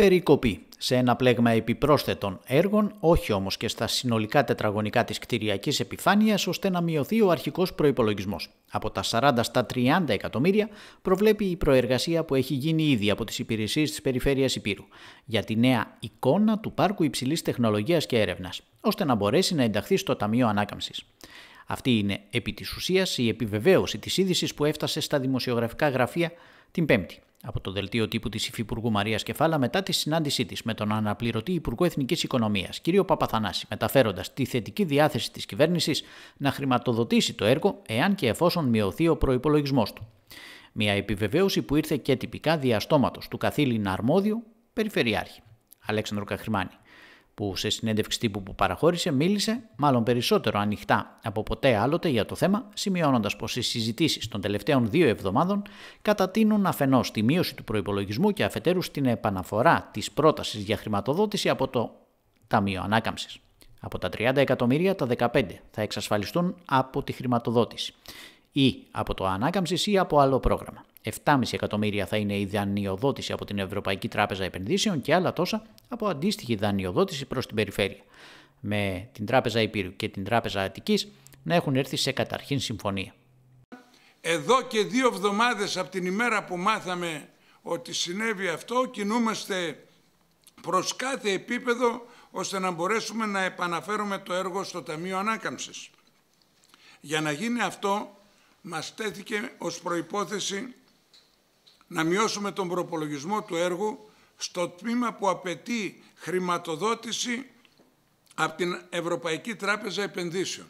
περικοπή σε ένα πλέγμα επιπρόσθετων έργων, όχι όμως και στα συνολικά τετραγωνικά της κτηριακής επιφάνειας, ώστε να μειωθεί ο αρχικός προϋπολογισμός. Από τα 40 στα 30 εκατομμύρια προβλέπει η προεργασία που έχει γίνει ήδη από τις υπηρεσίες της Περιφέρειας Υπήρου για τη νέα εικόνα του Πάρκου Υψηλής Τεχνολογίας και Έρευνας, ώστε να μπορέσει να ενταχθεί στο Ταμείο Ανάκαμψης. Αυτή είναι επί της ουσίας η επιβεβαίωση της είδησης που έφτασε στα δημοσιογραφικά γραφεία την Πέμπτη από το δελτίο τύπου της Υφυπουργού Μαρίας Κεφάλα μετά τη συνάντησή της με τον αναπληρωτή Υπουργό Εθνικής Οικονομίας, κ. Παπαθανάση, μεταφέροντας τη θετική διάθεση της κυβέρνησης να χρηματοδοτήσει το έργο εάν και εφόσον μειωθεί ο προπολογισμό του. Μια επιβεβαίωση που ήρθε και τυπικά διαστόματος του καθήλυνα αρμόδιου Περιφερειάρχη Αλέξανδρο Καχρημάνη που σε συνέντευξη τύπου που παραχώρησε μίλησε μάλλον περισσότερο ανοιχτά από ποτέ άλλοτε για το θέμα, σημειώνοντας πως οι συζητήσεις των τελευταίων δύο εβδομάδων κατατείνουν αφενός τη μείωση του προπολογισμού και αφετέρου στην επαναφορά της πρότασης για χρηματοδότηση από το Ταμείο Ανάκαμψης. Από τα 30 εκατομμύρια, τα 15 θα εξασφαλιστούν από τη χρηματοδότηση ή από το ανάκαμψης ή από άλλο πρόγραμμα. 7,5 εκατομμύρια θα είναι η δανειοδότηση από την Ευρωπαϊκή Τράπεζα Επενδύσεων και άλλα τόσα από αντίστοιχη δανειοδότηση προς την περιφέρεια. Με την Τράπεζα Υπήρου και την Τράπεζα Αττικής να έχουν έρθει σε καταρχήν συμφωνία. Εδώ και δύο εβδομάδες από την ημέρα που μάθαμε ότι συνέβη αυτό κινούμαστε προς κάθε επίπεδο ώστε να μπορέσουμε να επαναφέρουμε το έργο στο Ταμείο Ανάκαμψης. Για να γίνει αυτό μας τέθηκε ως προϋπόθεση να μειώσουμε τον προπολογισμό του έργου στο τμήμα που απαιτεί χρηματοδότηση από την Ευρωπαϊκή Τράπεζα Επενδύσεων.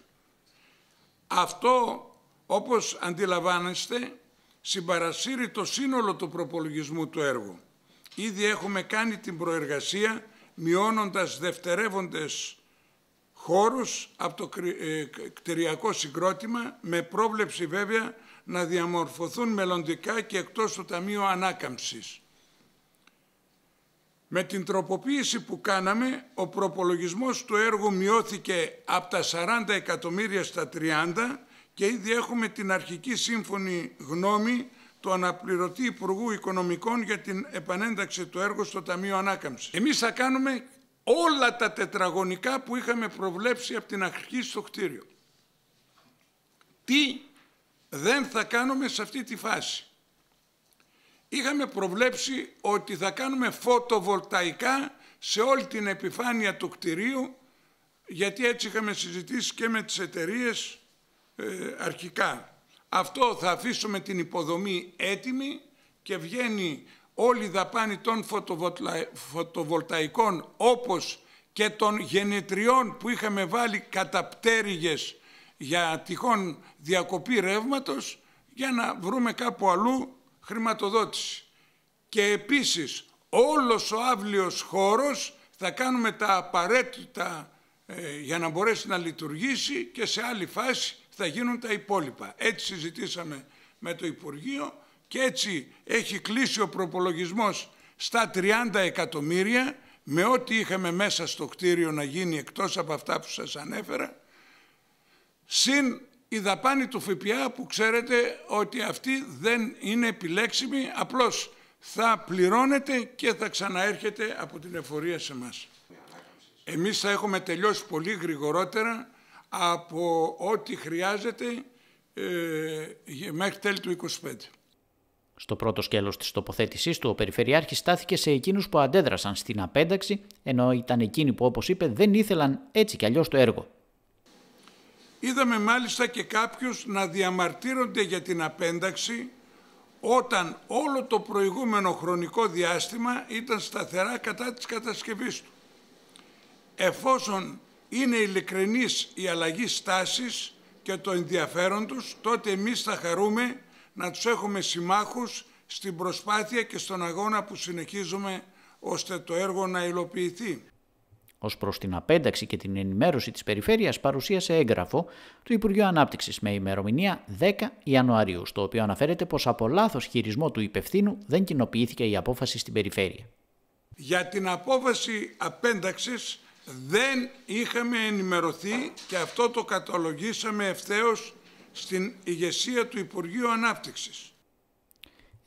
Αυτό, όπως αντιλαμβάνεστε, συμπαρασύρει το σύνολο του προπολογισμού του έργου. Ήδη έχουμε κάνει την προεργασία μειώνοντας δευτερεύοντες χώρους από το ε, κτηριακό συγκρότημα με πρόβλεψη βέβαια να διαμορφωθούν μελλοντικά και εκτός του Ταμείου Ανάκαμψης. Με την τροποποίηση που κάναμε, ο προπολογισμός του έργου μειώθηκε από τα 40 εκατομμύρια στα 30 και ήδη έχουμε την αρχική σύμφωνη γνώμη του αναπληρωτή Υπουργού Οικονομικών για την επανένταξη του έργου στο Ταμείο Ανάκαμψης. Εμείς θα κάνουμε όλα τα τετραγωνικά που είχαμε προβλέψει από την αρχή στο κτίριο. Τι δεν θα κάνουμε σε αυτή τη φάση. Είχαμε προβλέψει ότι θα κάνουμε φωτοβολταϊκά σε όλη την επιφάνεια του κτηρίου γιατί έτσι είχαμε συζητήσει και με τις εταιρείες ε, αρχικά. Αυτό θα αφήσουμε την υποδομή έτοιμη και βγαίνει όλη η δαπάνη των φωτοβολταϊκών όπως και των γενετριών που είχαμε βάλει καταπτέρυγες για τυχόν διακοπή ρεύματος για να βρούμε κάπου αλλού χρηματοδότηση. Και επίσης όλος ο αύλιος χώρος θα κάνουμε τα απαραίτητα ε, για να μπορέσει να λειτουργήσει και σε άλλη φάση θα γίνουν τα υπόλοιπα. Έτσι συζητήσαμε με το Υπουργείο και έτσι έχει κλείσει ο προπολογισμός στα 30 εκατομμύρια με ό,τι είχαμε μέσα στο κτίριο να γίνει εκτός από αυτά που σας ανέφερα συν η δαπάνη του ΦΠΑ που ξέρετε ότι αυτή δεν είναι επιλέξιμη, απλώς θα πληρώνεται και θα ξαναέρχεται από την εφορία σε μας. Εμείς θα έχουμε τελειώσει πολύ γρηγορότερα από ό,τι χρειάζεται ε, μέχρι τέλη του 25. Στο πρώτο σκέλος της τοποθέτησής του, ο Περιφερειάρχης στάθηκε σε εκείνους που αντέδρασαν στην απένταξη, ενώ ήταν εκείνοι που, όπως είπε, δεν ήθελαν έτσι κι αλλιώς το έργο. Είδαμε μάλιστα και κάποιους να διαμαρτύρονται για την απένταξη όταν όλο το προηγούμενο χρονικό διάστημα ήταν σταθερά κατά της κατασκευής του. Εφόσον είναι ειλικρινής η αλλαγή στάσης και το ενδιαφέρον τους, τότε εμείς θα χαρούμε να τους έχουμε συμμάχους στην προσπάθεια και στον αγώνα που συνεχίζουμε ώστε το έργο να υλοποιηθεί. Ως προς την απένταξη και την ενημέρωση της περιφέρειας, παρουσίασε έγγραφο του Υπουργείου Ανάπτυξης με ημερομηνία 10 Ιανουαρίου, στο οποίο αναφέρεται πως από λάθος χειρισμό του υπευθύνου δεν κοινοποιήθηκε η απόφαση στην περιφέρεια. Για την απόφαση απένταξης δεν είχαμε ενημερωθεί και αυτό το καταλογίσαμε ευθέως στην ηγεσία του Υπουργείου Ανάπτυξης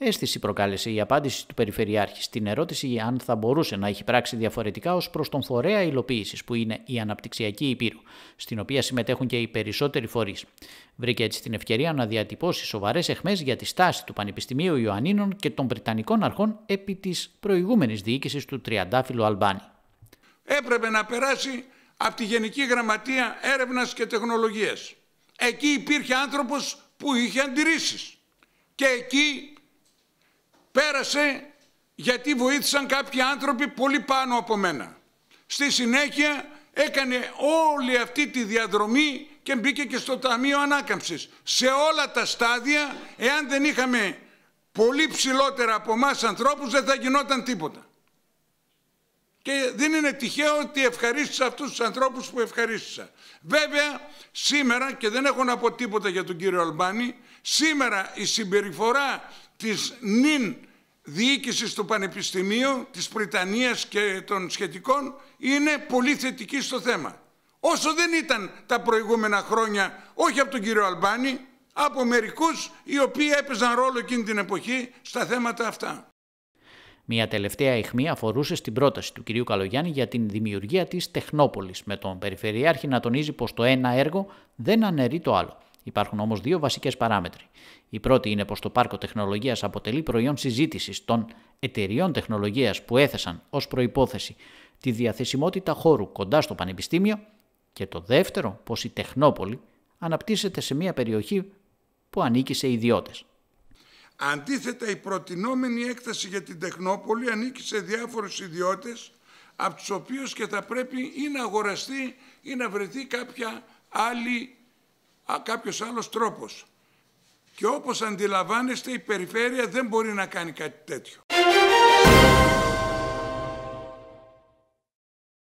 αίσθηση προκάλεσε η απάντηση του Περιφερειάρχης στην ερώτηση αν θα μπορούσε να έχει πράξει διαφορετικά ως προς τον φορέα υλοποίησης που είναι η Αναπτυξιακή Υπήρου, στην οποία συμμετέχουν και οι περισσότεροι φορείς. Βρήκε έτσι την ευκαιρία να διατυπώσει σοβαρές αιχμέ για τη στάση του Πανεπιστημίου Ιωαννίνων και των Βρετανικών Αρχών επί της προηγούμενης διοίκησης του Τριαντάφυλλου Αλμπάνη. Έπρεπε να περάσει από τη Γενική Γραμματεία Έρευνας και Τεχνολογίας. Εκεί υπήρχε άνθρωπος που είχε αντιρρήσεις. Και εκεί Πέρασε γιατί βοήθησαν κάποιοι άνθρωποι πολύ πάνω από μένα. Στη συνέχεια έκανε όλη αυτή τη διαδρομή και μπήκε και στο Ταμείο Ανάκαμψης. Σε όλα τα στάδια, εάν δεν είχαμε πολύ ψηλότερα από εμάς ανθρώπους, δεν θα γινόταν τίποτα. Και δεν είναι τυχαίο ότι ευχαρίστησα αυτούς τους ανθρώπους που ευχαρίστησα. Βέβαια, σήμερα, και δεν έχω να πω τίποτα για τον κύριο Αλμπάνη, σήμερα η συμπεριφορά της νυν διοίκησης του Πανεπιστημίου, της Πριτανίας και των σχετικών είναι πολύ θετική στο θέμα. Όσο δεν ήταν τα προηγούμενα χρόνια, όχι από τον κύριο Αλμπάνη, από μερικούς οι οποίοι έπαιζαν ρόλο εκείνη την εποχή στα θέματα αυτά. Μια τελευταία αιχμή αφορούσε στην πρόταση του κυρίου Καλογιάννη για την δημιουργία της Τεχνόπολης, με τον Περιφερειάρχη να τονίζει πως το ένα έργο δεν αναιρεί το άλλο. Υπάρχουν όμως δύο βασικές παράμετροι. Η πρώτη είναι πως το πάρκο τεχνολογίας αποτελεί προϊόν συζήτησης των εταιριών τεχνολογίας που έθεσαν ως προπόθεση τη διαθεσιμότητα χώρου κοντά στο Πανεπιστήμιο. Και το δεύτερο, πως η Τεχνόπολη αναπτύσσεται σε μια περιοχή που ανήκει σε ιδιώτες. Αντίθετα, η προτινόμενη έκταση για την Τεχνόπολη ανήκει σε διάφορους ιδιώτες, από τους οποίους και θα πρέπει ή να αγοραστεί ή να βρεθεί κάποια άλλη α κάποιος άλλος τρόπος. Και όπως αντιλαμβάνεστε η περιφέρεια δεν μπορεί να κάνει κάτι τέτοιο.